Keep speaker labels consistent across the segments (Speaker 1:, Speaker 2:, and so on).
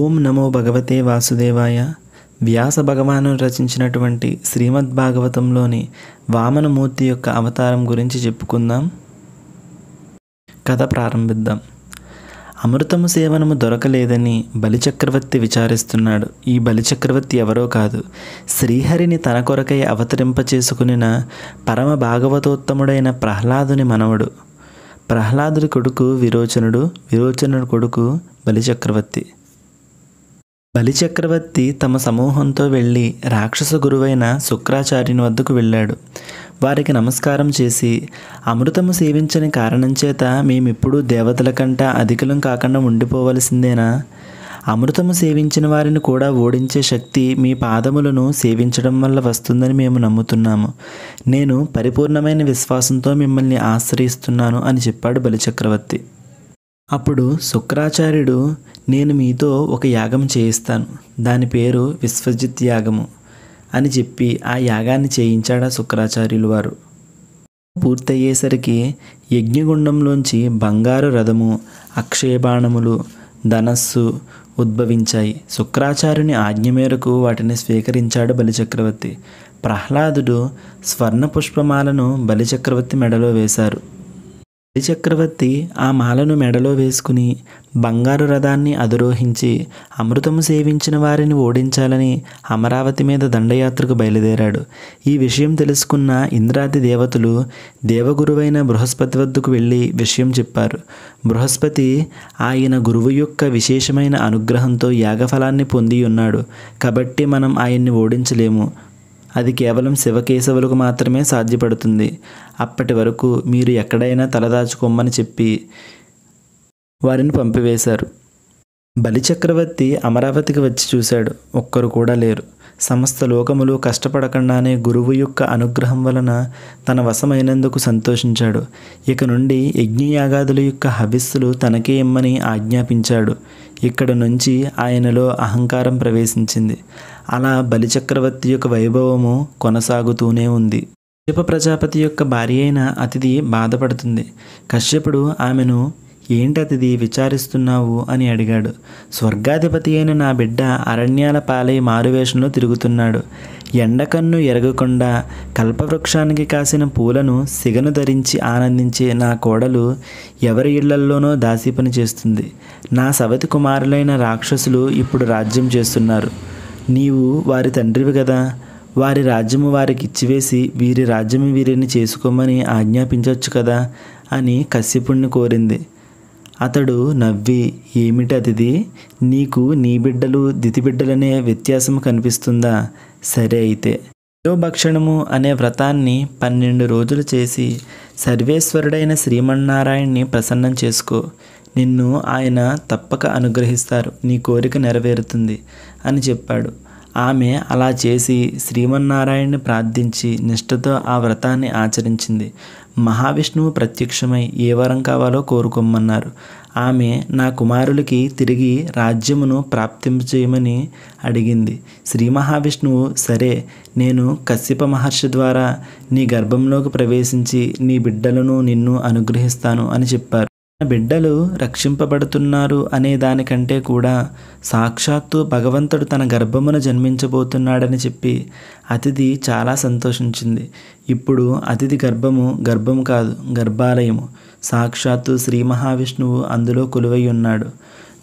Speaker 1: ఓం నమో భగవతే వాసుదేవాయ వ్యాస భగవాను రచించినటువంటి శ్రీమద్ భాగవతంలోని వామనమూర్తి యొక్క అవతారం గురించి చెప్పుకుందాం కథ ప్రారంభిద్దాం అమృతము సేవనము దొరకలేదని బలిచక్రవర్తి విచారిస్తున్నాడు ఈ బలిచక్రవర్తి ఎవరో కాదు శ్రీహరిని తన కొరకై అవతరింపచేసుకుని పరమ భాగవతోత్తముడైన ప్రహ్లాదుని మనవడు ప్రహ్లాదుడి కొడుకు విరోచనుడు విరోచనుడి కొడుకు బలిచక్రవర్తి బలిచక్రవర్తి తమ సమూహంతో వెళ్ళి రాక్షస గురువైన శుక్రాచార్యుని వద్దకు వెళ్ళాడు వారికి నమస్కారం చేసి అమృతము సేవించని కారణం చేత మేమిప్పుడు దేవతల కంట అధికలం కాకుండా ఉండిపోవలసిందేనా అమృతము సేవించిన వారిని కూడా ఓడించే శక్తి మీ పాదములను సేవించడం వల్ల వస్తుందని మేము నమ్ముతున్నాము నేను పరిపూర్ణమైన విశ్వాసంతో మిమ్మల్ని ఆశ్రయిస్తున్నాను అని చెప్పాడు బలిచక్రవర్తి అప్పుడు శుక్రాచార్యుడు నేను మీతో ఒక యాగం చేయిస్తాను దాని పేరు విశ్వజిత్ యాగము అని చెప్పి ఆ యాగాన్ని చేయించాడు శుక్రాచార్యులు వారు పూర్తయ్యేసరికి యజ్ఞగుండంలోంచి బంగారు రథము అక్షయబాణములు ధనస్సు ఉద్భవించాయి శుక్రాచార్యుని ఆజ్ఞ మేరకు వాటిని స్వీకరించాడు బలిచక్రవర్తి ప్రహ్లాదుడు స్వర్ణ పుష్పమాలను బలిచక్రవర్తి మెడలో వేశారు చక్రవర్తి ఆ మాలను మెడలో వేసుకుని బంగారు రథాన్ని అధిరోహించి అమృతము సేవించిన వారిని ఓడించాలని అమరావతి మీద దండయాత్రకు బయలుదేరాడు ఈ విషయం తెలుసుకున్న ఇంద్రాది దేవతలు దేవగురువైన బృహస్పతి వద్దకు వెళ్ళి విషయం చెప్పారు బృహస్పతి ఆయన గురువు యొక్క విశేషమైన అనుగ్రహంతో యాగఫలాన్ని పొంది ఉన్నాడు కాబట్టి మనం ఆయన్ని ఓడించలేము అది కేవలం శివకేశవులకు మాత్రమే సాధ్యపడుతుంది అప్పటి వరకు మీరు ఎక్కడైనా తలదాచుకోమని చెప్పి వారిని పంపివేశారు బలిచక్రవర్తి అమరావతికి వచ్చి చూశాడు ఒక్కరు కూడా లేరు సమస్త లోకములు కష్టపడకుండానే గురువు యొక్క అనుగ్రహం వలన తన వశమైనందుకు సంతోషించాడు ఇక నుండి యజ్ఞయాగాదుల యొక్క హవిస్సులు తనకే ఇమ్మని ఆజ్ఞాపించాడు ఇక్కడ నుంచి ఆయనలో అహంకారం ప్రవేశించింది అలా బలిచక్రవర్తి యొక్క వైభవము కొనసాగుతూనే ఉంది కశ్యప ప్రజాపతి యొక్క భార్య అయిన అతిథి బాధపడుతుంది కశ్యపుడు ఆమెను ఏంటి అతిథి విచారిస్తున్నావు అని అడిగాడు స్వర్గాధిపతి అయిన నా బిడ్డ అరణ్యాల పాలై మారువేషంలో తిరుగుతున్నాడు ఎండకన్ను ఎరగకుండా కల్పవృక్షానికి కాసిన పూలను సిగను ధరించి ఆనందించే నా కోడలు ఎవరి ఇళ్లల్లోనో దాసి పని చేస్తుంది నా సవతి కుమారులైన రాక్షసులు ఇప్పుడు రాజ్యం చేస్తున్నారు నీవు వారి తండ్రివి కదా వారి రాజ్యము వారికి ఇచ్చివేసి వీరి రాజ్యము వీరిని చేసుకోమని ఆజ్ఞాపించవచ్చు కదా అని కశ్యపుణ్ణి కోరింది అతడు నవ్వి ఏమిటదిది నీకు నీ బిడ్డలు దితి బిడ్డలనే వ్యత్యాసం కనిపిస్తుందా సరే అయితే శివభక్షణము అనే వ్రతాన్ని పన్నెండు రోజులు చేసి సర్వేశ్వరుడైన శ్రీమన్నారాయణ్ణి ప్రసన్నం చేసుకో నిన్ను ఆయన తప్పక అనుగ్రహిస్తారు నీ కోరిక నెరవేరుతుంది అని చెప్పాడు ఆమె అలా చేసి శ్రీమన్నారాయణ్ణి ప్రార్థించి నిష్ఠతో ఆ వ్రతాన్ని ఆచరించింది మహావిష్ణువు ప్రత్యక్షమై ఏ వరం కావాలో కోరుకోమన్నారు ఆమె నా కుమారులకి తిరిగి రాజ్యమును చేయమని అడిగింది శ్రీ మహావిష్ణువు సరే నేను కశ్యప మహర్షి ద్వారా నీ గర్భంలోకి ప్రవేశించి నీ బిడ్డలను నిన్ను అనుగ్రహిస్తాను అని చెప్పారు బిడ్డలు రక్షింపబడుతున్నారు అనే దానికంటే కూడా సాక్షాత్తు భగవంతుడు తన గర్భమున జన్మించబోతున్నాడని చెప్పి అతిథి చాలా సంతోషించింది ఇప్పుడు అతిథి గర్భము గర్భం కాదు గర్భాలయము సాక్షాత్తు శ్రీ మహావిష్ణువు అందులో కొలువై ఉన్నాడు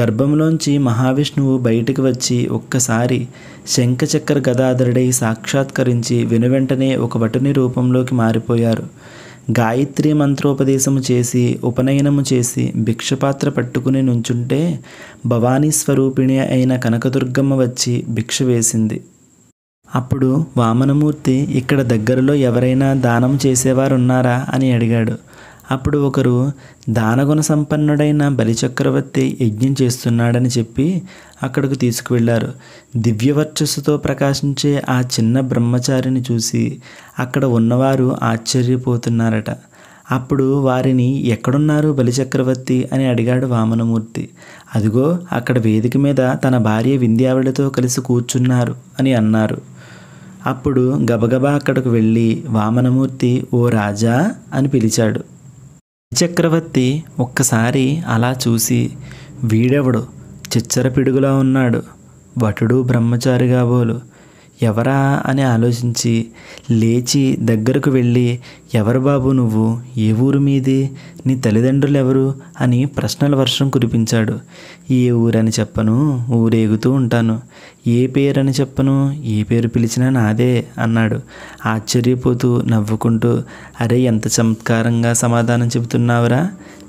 Speaker 1: గర్భంలోంచి మహావిష్ణువు బయటికి వచ్చి ఒక్కసారి శంఖచక్ర గదాధరుడై సాక్షాత్కరించి వెనువెంటనే ఒక వటుని రూపంలోకి మారిపోయారు గాయత్రి మంత్రోపదేశము చేసి ఉపనయనము చేసి భిక్షపాత్ర పట్టుకుని నుంచుంటే భవానీ స్వరూపిణి అయిన కనకదుర్గమ్మ వచ్చి భిక్ష వేసింది అప్పుడు వామనమూర్తి ఇక్కడ దగ్గరలో ఎవరైనా దానం చేసేవారున్నారా అని అడిగాడు అప్పుడు ఒకరు దానగుణ సంపన్నుడైన బలిచక్రవర్తి యజ్ఞం చేస్తున్నాడని చెప్పి అక్కడకు తీసుకువెళ్లారు దివ్యవర్చస్సుతో ప్రకాశించే ఆ చిన్న బ్రహ్మచారిని చూసి అక్కడ ఉన్నవారు ఆశ్చర్యపోతున్నారట అప్పుడు వారిని ఎక్కడున్నారు బలిచక్రవర్తి అని అడిగాడు వామనమూర్తి అదిగో అక్కడ వేదిక మీద తన భార్య వింధ్యావిడితో కలిసి కూర్చున్నారు అని అన్నారు అప్పుడు గబగబా అక్కడకు వెళ్ళి వామనమూర్తి ఓ రాజా అని పిలిచాడు చక్రవర్తి ఒక్కసారి అలా చూసి వీడెవడు చిచ్చర పిడుగులా ఉన్నాడు భటుడు బ్రహ్మచారిగా బోలు ఎవరా అని ఆలోచించి లేచి దగ్గరకు వెళ్ళి ఎవరు బాబు నువ్వు ఏ ఊరు మీది నీ తల్లిదండ్రులు ఎవరు అని ప్రశ్నల వర్షం కురిపించాడు ఏ ఊరని చెప్పను ఊరేగుతూ ఉంటాను ఏ పేరని చెప్పను ఏ పేరు పిలిచినా నాదే అన్నాడు ఆశ్చర్యపోతూ నవ్వుకుంటూ అరే ఎంత చమత్కారంగా సమాధానం చెబుతున్నావురా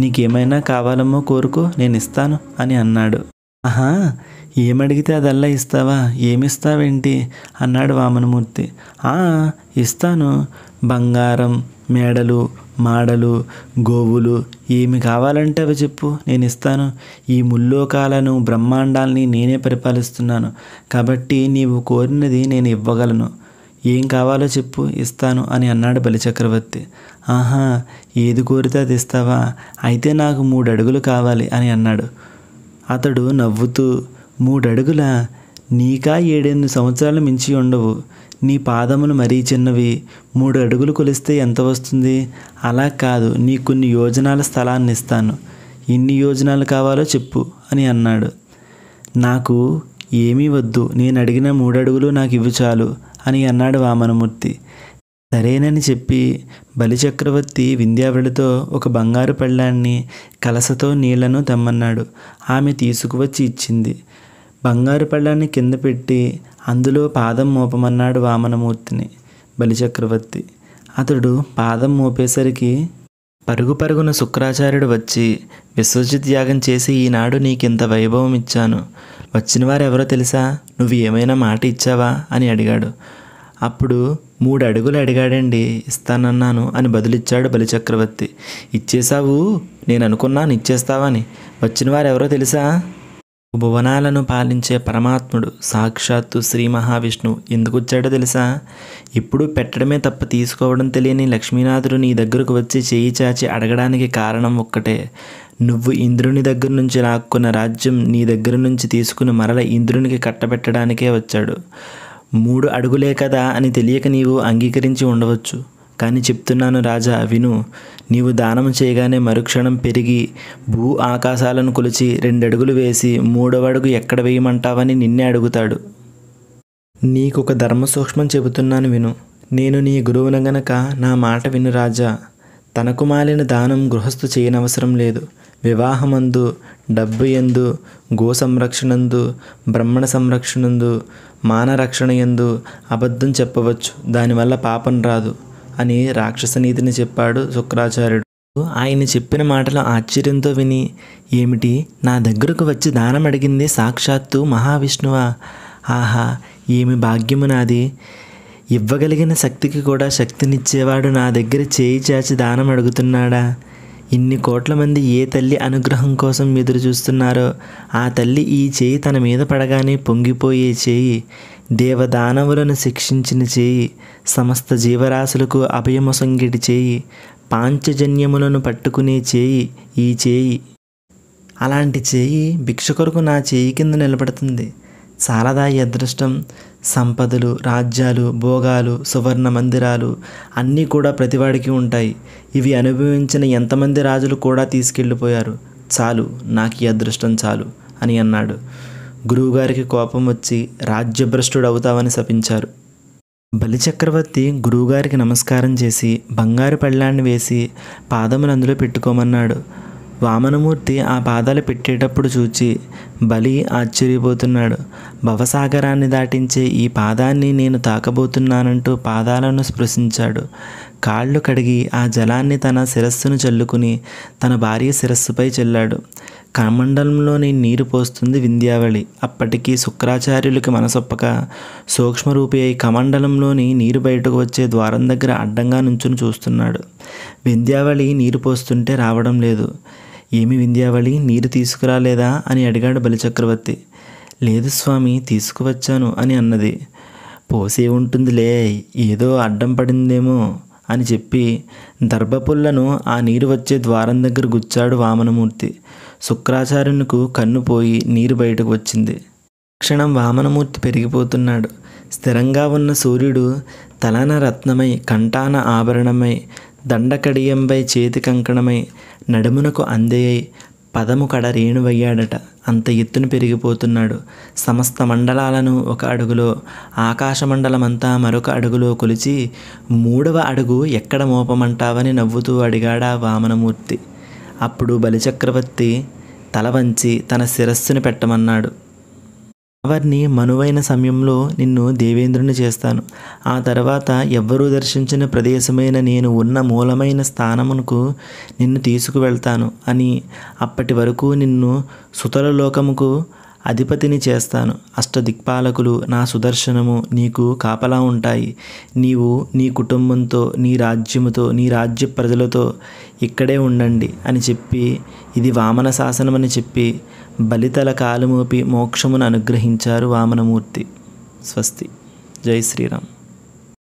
Speaker 1: నీకేమైనా కావాలమ్మో కోరుకో నేను ఇస్తాను అని అన్నాడు ఆహా ఏమడిగితే అదల్లా ఇస్తావా ఏమిస్తావేంటి అన్నాడు వామనమూర్తి ఇస్తాను బంగారం మేడలు మాడలు గోవులు ఏమి కావాలంటే అవి చెప్పు నేను ఇస్తాను ఈ ముల్లోకాలను బ్రహ్మాండాల్ని నేనే పరిపాలిస్తున్నాను కాబట్టి నీవు కోరినది నేను ఇవ్వగలను ఏం కావాలో చెప్పు ఇస్తాను అని అన్నాడు బలిచక్రవర్తి ఆహా ఏది కోరితే అది ఇస్తావా అయితే నాకు మూడు అడుగులు కావాలి అని అన్నాడు అతడు నవ్వుతూ మూడడుగుల నీకా ఏడెనిమిది సంవత్సరాలు మించి ఉండవు నీ పాదములు మరీ చిన్నవి మూడు అడుగులు కొలిస్తే ఎంత వస్తుంది అలా కాదు నీ కొన్ని యోజనాల స్థలాన్ని ఇస్తాను ఎన్ని యోజనాలు కావాలో చెప్పు అని అన్నాడు నాకు ఏమీ వద్దు నేను అడిగిన మూడు అడుగులు నాకు ఇవ్వు చాలు అని అన్నాడు వామనమూర్తి సరేనని చెప్పి బలిచక్రవర్తి వింధ్యావళితో ఒక బంగారు పెళ్ళాన్ని కలసతో నీళ్లను తెమ్మన్నాడు ఆమె తీసుకువచ్చి ఇచ్చింది బంగారు పళ్ళాన్ని కింద పెట్టి అందులో పాదం మోపమన్నాడు వామనమూర్తిని బలిచక్రవర్తి అతడు పాదం మోపేసరికి పరుగు పరుగున శుక్రాచార్యుడు వచ్చి విశ్వజిత్ యాగం చేసి ఈనాడు నీకింత వైభవం ఇచ్చాను వచ్చిన వారెవరో తెలుసా నువ్వు ఏమైనా మాట ఇచ్చావా అని అడిగాడు అప్పుడు మూడు అడుగులు అడిగాడండి ఇస్తానన్నాను అని బదులిచ్చాడు బలిచక్రవర్తి ఇచ్చేసావు నేను అనుకున్నాను ఇచ్చేస్తావని వచ్చిన వారెవరో తెలుసా భువనాలను పాలించే పరమాత్ముడు సాక్షాత్తు శ్రీ మహావిష్ణువు ఎందుకు వచ్చాడో తెలుసా ఇప్పుడు పెట్టడమే తప్ప తీసుకోవడం తెలియని లక్ష్మీనాథుడు నీ దగ్గరకు వచ్చి చేయి చాచి అడగడానికి కారణం ఒక్కటే నువ్వు ఇంద్రుని దగ్గర నుంచి లాక్కున్న రాజ్యం నీ దగ్గర నుంచి తీసుకుని మరల ఇంద్రునికి కట్టబెట్టడానికే వచ్చాడు మూడు అడుగులే కదా అని తెలియక నీవు అంగీకరించి ఉండవచ్చు కానీ చెప్తున్నాను రాజా విను నీవు దానం చేయగానే మరుక్షణం పెరిగి భూ ఆకాశాలను కొలిచి రెండడుగులు వేసి మూడవడుగు ఎక్కడ వేయమంటావని నిన్నే అడుగుతాడు నీకొక ధర్మ సూక్ష్మం చెబుతున్నాను విను నేను నీ గురువును గనక నా మాట విను రాజా తనకు మాలిన దానం గృహస్థు చేయనవసరం లేదు వివాహమందు డబ్బు ఎందు గో సంరక్షణందు బ్రహ్మణ సంరక్షణందు మానరక్షణ ఎందు అబద్ధం చెప్పవచ్చు దానివల్ల పాపం రాదు అని రాక్షసనీతిని చెప్పాడు శుక్రాచార్యుడు ఆయన చెప్పిన మాటలు ఆశ్చర్యంతో విని ఏమిటి నా దగ్గరకు వచ్చి దానం అడిగింది సాక్షాత్తు మహావిష్ణువా ఆహా ఏమి భాగ్యము నాది ఇవ్వగలిగిన శక్తికి కూడా శక్తినిచ్చేవాడు నా దగ్గర చేయి చాచి దానం అడుగుతున్నాడా ఇన్ని కోట్ల మంది ఏ తల్లి అనుగ్రహం కోసం ఎదురు చూస్తున్నారో ఆ తల్లి ఈ చేయి తన మీద పడగానే పొంగిపోయే చేయి దేవదానవులను శిక్షించిన చేయి సమస్త జీవరాశులకు అభయము సంగిటి చేయి పాంచజన్యములను పట్టుకునే చేయి ఈ చేయి అలాంటి చేయి భిక్ష కొరకు నా చేయి కింద నిలబడుతుంది చాలదా అదృష్టం సంపదలు రాజ్యాలు భోగాలు సువర్ణ మందిరాలు అన్నీ కూడా ప్రతివాడికి ఉంటాయి ఇవి అనుభవించిన ఎంతమంది రాజులు కూడా తీసుకెళ్ళిపోయారు చాలు నాకు ఈ అదృష్టం చాలు అని అన్నాడు గురువుగారికి కోపం వచ్చి రాజ్యభ్రష్టుడు అవుతావని శపించారు బలిచక్రవర్తి గురువుగారికి నమస్కారం చేసి బంగారు పళ్ళాన్ని వేసి పాదములు అందులో పెట్టుకోమన్నాడు వామనమూర్తి ఆ పాదాలు పెట్టేటప్పుడు చూచి బలి ఆశ్చర్యపోతున్నాడు భవసాగరాన్ని దాటించే ఈ పాదాన్ని నేను తాకబోతున్నానంటూ పాదాలను స్పృశించాడు కాళ్ళు కడిగి ఆ జలాన్ని తన శిరస్సును చల్లుకుని తన భార్య శిరస్సుపై చెల్లాడు కమండలంలోని నీరు పోస్తుంది వింధ్యావళి అప్పటికీ శుక్రాచార్యులకి మనసొప్పక సూక్ష్మరూపి అయి కమండలంలోని నీరు బయటకు వచ్చే ద్వారం దగ్గర అడ్డంగా నుంచుని చూస్తున్నాడు వింధ్యావళి నీరు పోస్తుంటే రావడం లేదు ఏమి వింధ్యావళి నీరు తీసుకురాలేదా అని అడిగాడు బలిచక్రవర్తి లేదు స్వామి తీసుకువచ్చాను అని అన్నది పోసే ఉంటుందిలే ఏదో అడ్డం పడిందేమో అని చెప్పి దర్భపుల్లను ఆ నీరు వచ్చే ద్వారం దగ్గర గుచ్చాడు వామనమూర్తి శుక్రాచార్యునికు కన్నుపోయి నీరు బయటకు వచ్చింది క్షణం వామనమూర్తి పెరిగిపోతున్నాడు స్థిరంగా ఉన్న సూర్యుడు తలన రత్నమై కంఠాన ఆభరణమై దండకడియంపై చేతి కంకణమై నడుమునకు అందయ్యై పదము కడ రేణువయ్యాడట అంత ఎత్తున పెరిగిపోతున్నాడు సమస్త మండలాలను ఒక అడుగులో ఆకాశమండలమంతా మరొక అడుగులో కొలిచి మూడవ అడుగు ఎక్కడ మోపమంటావని నవ్వుతూ అడిగాడా వామనమూర్తి అప్పుడు బలిచక్రవర్తి తల వంచి తన శిరస్సును పెట్టమన్నాడు అవర్ని మనువైన సమయంలో నిన్ను దేవేంద్రుని చేస్తాను ఆ తర్వాత ఎవ్వరూ దర్శించిన ప్రదేశమైన నేను ఉన్న మూలమైన స్థానమునకు నిన్ను తీసుకువెళ్తాను అని అప్పటి వరకు నిన్ను సుతల లోకముకు అధిపతిని చేస్తాను అష్టదిక్పాలకులు నా సుదర్శనము నీకు కాపలా ఉంటాయి నీవు నీ కుటుంబంతో నీ రాజ్యముతో నీ రాజ్య ప్రజలతో ఇక్కడే ఉండండి అని చెప్పి ఇది వామన శాసనమని చెప్పి బలితల కాలుమోపి మోక్షమును అనుగ్రహించారు వామనమూర్తి స్వస్తి జై శ్రీరామ్